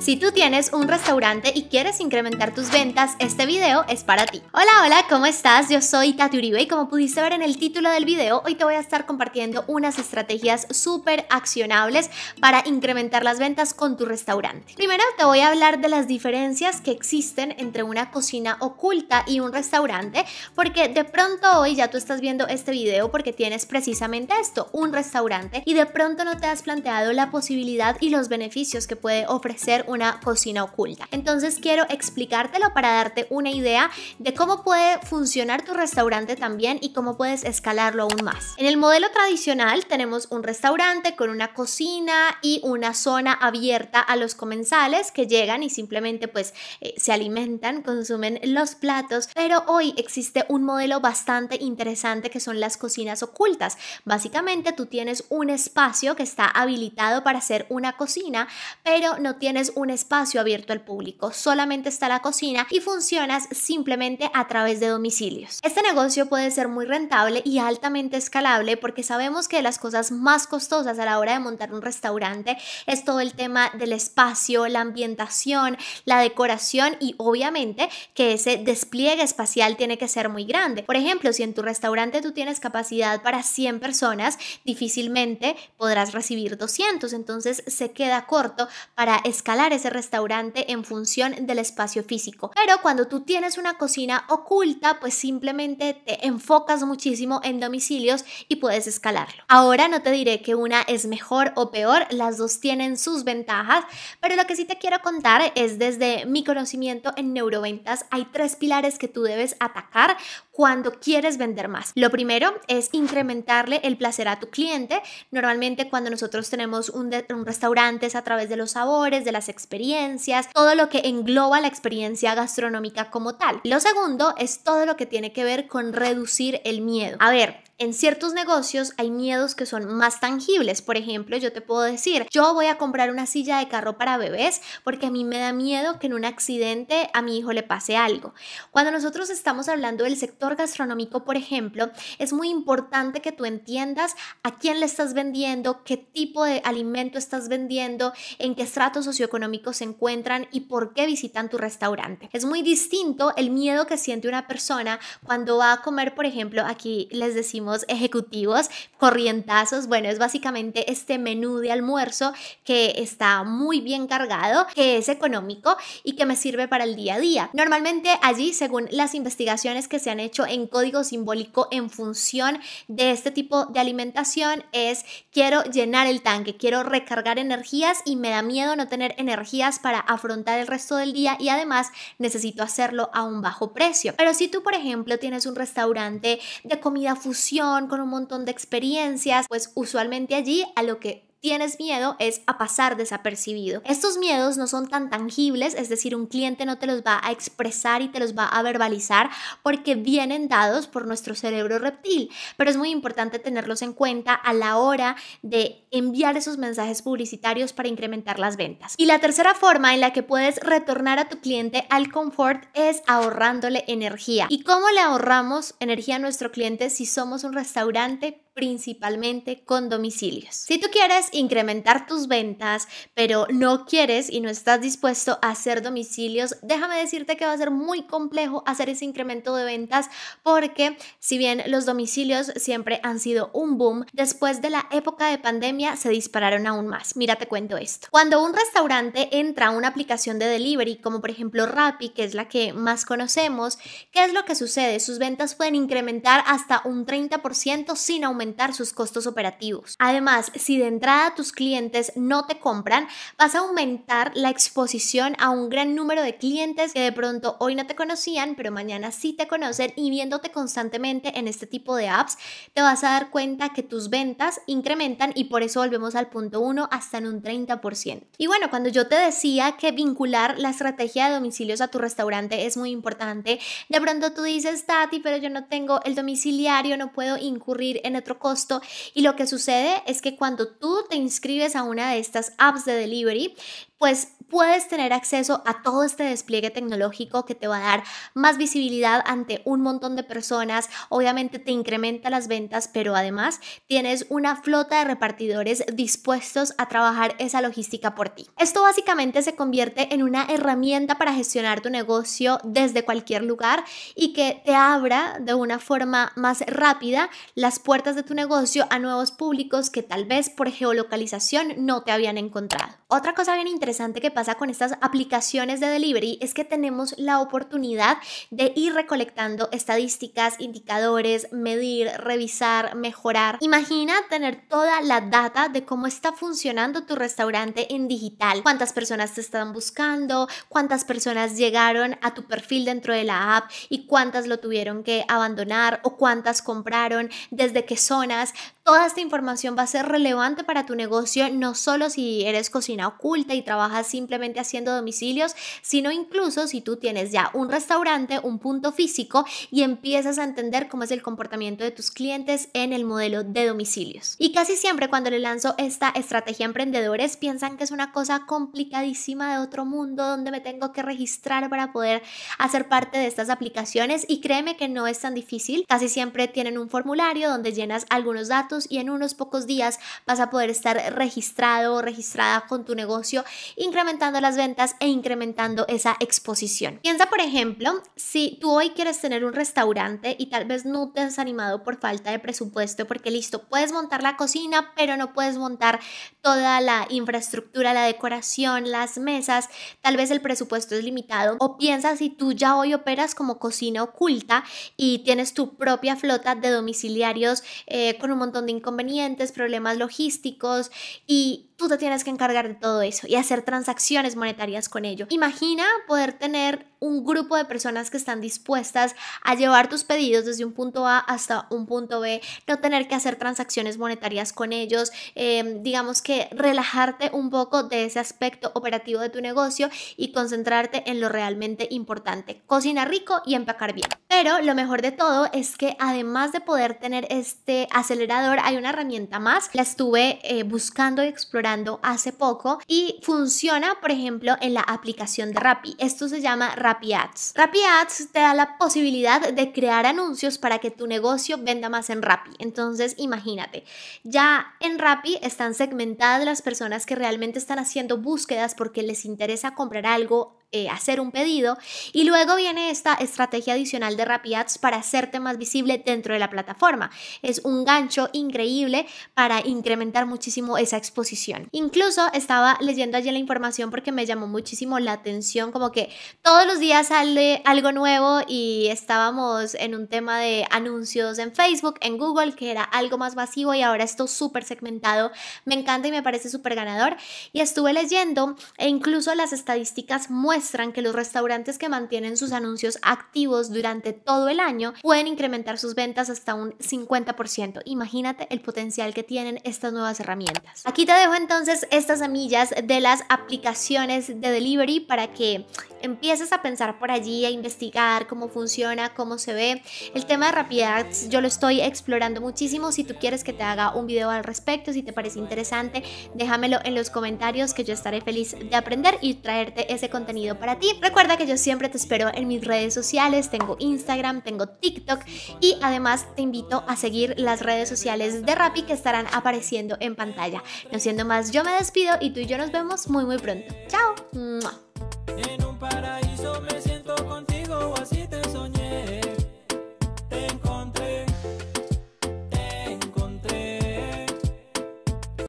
Si tú tienes un restaurante y quieres incrementar tus ventas, este video es para ti. Hola, hola, ¿cómo estás? Yo soy Tati Uribe y como pudiste ver en el título del video, hoy te voy a estar compartiendo unas estrategias súper accionables para incrementar las ventas con tu restaurante. Primero te voy a hablar de las diferencias que existen entre una cocina oculta y un restaurante, porque de pronto hoy ya tú estás viendo este video porque tienes precisamente esto, un restaurante, y de pronto no te has planteado la posibilidad y los beneficios que puede ofrecer una cocina oculta. Entonces quiero explicártelo para darte una idea de cómo puede funcionar tu restaurante también y cómo puedes escalarlo aún más. En el modelo tradicional tenemos un restaurante con una cocina y una zona abierta a los comensales que llegan y simplemente pues eh, se alimentan, consumen los platos, pero hoy existe un modelo bastante interesante que son las cocinas ocultas. Básicamente tú tienes un espacio que está habilitado para hacer una cocina, pero no tienes un espacio abierto al público, solamente está la cocina y funcionas simplemente a través de domicilios. Este negocio puede ser muy rentable y altamente escalable porque sabemos que las cosas más costosas a la hora de montar un restaurante es todo el tema del espacio, la ambientación, la decoración y obviamente que ese despliegue espacial tiene que ser muy grande. Por ejemplo, si en tu restaurante tú tienes capacidad para 100 personas, difícilmente podrás recibir 200, entonces se queda corto para escalar ese restaurante en función del espacio físico. Pero cuando tú tienes una cocina oculta, pues simplemente te enfocas muchísimo en domicilios y puedes escalarlo. Ahora no te diré que una es mejor o peor, las dos tienen sus ventajas, pero lo que sí te quiero contar es desde mi conocimiento en neuroventas hay tres pilares que tú debes atacar cuando quieres vender más. Lo primero es incrementarle el placer a tu cliente. Normalmente cuando nosotros tenemos un, un restaurante es a través de los sabores, de las experiencias, todo lo que engloba la experiencia gastronómica como tal. Lo segundo es todo lo que tiene que ver con reducir el miedo. A ver, en ciertos negocios hay miedos que son más tangibles. Por ejemplo, yo te puedo decir, yo voy a comprar una silla de carro para bebés porque a mí me da miedo que en un accidente a mi hijo le pase algo. Cuando nosotros estamos hablando del sector gastronómico, por ejemplo, es muy importante que tú entiendas a quién le estás vendiendo, qué tipo de alimento estás vendiendo, en qué estrato socioeconómico se encuentran y por qué visitan tu restaurante. Es muy distinto el miedo que siente una persona cuando va a comer, por ejemplo, aquí les decimos ejecutivos, corrientazos. Bueno, es básicamente este menú de almuerzo que está muy bien cargado, que es económico y que me sirve para el día a día. Normalmente allí, según las investigaciones que se han hecho en código simbólico en función de este tipo de alimentación, es quiero llenar el tanque, quiero recargar energías y me da miedo no tener energías para afrontar el resto del día y además necesito hacerlo a un bajo precio. Pero si tú, por ejemplo, tienes un restaurante de comida fusión, con un montón de experiencias, pues usualmente allí a lo que tienes miedo es a pasar desapercibido. Estos miedos no son tan tangibles, es decir, un cliente no te los va a expresar y te los va a verbalizar porque vienen dados por nuestro cerebro reptil, pero es muy importante tenerlos en cuenta a la hora de enviar esos mensajes publicitarios para incrementar las ventas. Y la tercera forma en la que puedes retornar a tu cliente al confort es ahorrándole energía. ¿Y cómo le ahorramos energía a nuestro cliente si somos un restaurante? principalmente con domicilios. Si tú quieres incrementar tus ventas, pero no quieres y no estás dispuesto a hacer domicilios, déjame decirte que va a ser muy complejo hacer ese incremento de ventas porque si bien los domicilios siempre han sido un boom, después de la época de pandemia se dispararon aún más. Mira, te cuento esto. Cuando un restaurante entra a una aplicación de delivery, como por ejemplo Rappi, que es la que más conocemos, ¿qué es lo que sucede? Sus ventas pueden incrementar hasta un 30% sin aumentar sus costos operativos. Además, si de entrada tus clientes no te compran, vas a aumentar la exposición a un gran número de clientes que de pronto hoy no te conocían, pero mañana sí te conocen y viéndote constantemente en este tipo de apps, te vas a dar cuenta que tus ventas incrementan y por eso volvemos al punto 1 hasta en un 30%. Y bueno, cuando yo te decía que vincular la estrategia de domicilios a tu restaurante es muy importante, de pronto tú dices, Tati, pero yo no tengo el domiciliario, no puedo incurrir en otro costo. Y lo que sucede es que cuando tú te inscribes a una de estas apps de delivery, pues puedes tener acceso a todo este despliegue tecnológico que te va a dar más visibilidad ante un montón de personas, obviamente te incrementa las ventas, pero además tienes una flota de repartidores dispuestos a trabajar esa logística por ti. Esto básicamente se convierte en una herramienta para gestionar tu negocio desde cualquier lugar y que te abra de una forma más rápida las puertas tu negocio a nuevos públicos que tal vez por geolocalización no te habían encontrado. Otra cosa bien interesante que pasa con estas aplicaciones de delivery es que tenemos la oportunidad de ir recolectando estadísticas, indicadores, medir, revisar, mejorar. Imagina tener toda la data de cómo está funcionando tu restaurante en digital, cuántas personas te están buscando, cuántas personas llegaron a tu perfil dentro de la app y cuántas lo tuvieron que abandonar o cuántas compraron desde que personas Toda esta información va a ser relevante para tu negocio, no solo si eres cocina oculta y trabajas simplemente haciendo domicilios, sino incluso si tú tienes ya un restaurante, un punto físico y empiezas a entender cómo es el comportamiento de tus clientes en el modelo de domicilios. Y casi siempre cuando le lanzo esta estrategia a emprendedores piensan que es una cosa complicadísima de otro mundo donde me tengo que registrar para poder hacer parte de estas aplicaciones y créeme que no es tan difícil. Casi siempre tienen un formulario donde llenas algunos datos y en unos pocos días vas a poder estar registrado o registrada con tu negocio, incrementando las ventas e incrementando esa exposición. Piensa, por ejemplo, si tú hoy quieres tener un restaurante y tal vez no te has animado por falta de presupuesto, porque listo, puedes montar la cocina, pero no puedes montar toda la infraestructura, la decoración, las mesas, tal vez el presupuesto es limitado, o piensa si tú ya hoy operas como cocina oculta y tienes tu propia flota de domiciliarios eh, con un montón de inconvenientes, problemas logísticos y tú te tienes que encargar de todo eso y hacer transacciones monetarias con ello. Imagina poder tener un grupo de personas que están dispuestas a llevar tus pedidos desde un punto A hasta un punto B, no tener que hacer transacciones monetarias con ellos, em, digamos que relajarte un poco de ese aspecto operativo de tu negocio y concentrarte en lo realmente importante, cocinar rico y empacar bien. Pero lo mejor de todo es que además de poder tener este acelerador, hay una herramienta más, la estuve eh, buscando y explorando hace poco y funciona, por ejemplo, en la aplicación de Rappi. Esto se llama Rappi Ads. Rappi Ads te da la posibilidad de crear anuncios para que tu negocio venda más en Rappi. Entonces, imagínate, ya en Rappi están segmentadas las personas que realmente están haciendo búsquedas porque les interesa comprar algo eh, hacer un pedido. Y luego viene esta estrategia adicional de RapidAds para hacerte más visible dentro de la plataforma. Es un gancho increíble para incrementar muchísimo esa exposición. Incluso estaba leyendo allí la información porque me llamó muchísimo la atención, como que todos los días sale algo nuevo y estábamos en un tema de anuncios en Facebook, en Google, que era algo más masivo y ahora esto súper segmentado. Me encanta y me parece súper ganador. Y estuve leyendo e incluso las estadísticas muestran que los restaurantes que mantienen sus anuncios activos durante todo el año pueden incrementar sus ventas hasta un 50%. Imagínate el potencial que tienen estas nuevas herramientas. Aquí te dejo entonces estas semillas de las aplicaciones de delivery para que empieces a pensar por allí, a investigar cómo funciona, cómo se ve. El tema de Arts yo lo estoy explorando muchísimo. Si tú quieres que te haga un video al respecto, si te parece interesante, déjamelo en los comentarios que yo estaré feliz de aprender y traerte ese contenido para ti. Recuerda que yo siempre te espero en mis redes sociales. Tengo Instagram, tengo TikTok y además te invito a seguir las redes sociales de Rapi que estarán apareciendo en pantalla. No siendo más, yo me despido y tú y yo nos vemos muy muy pronto. ¡Chao!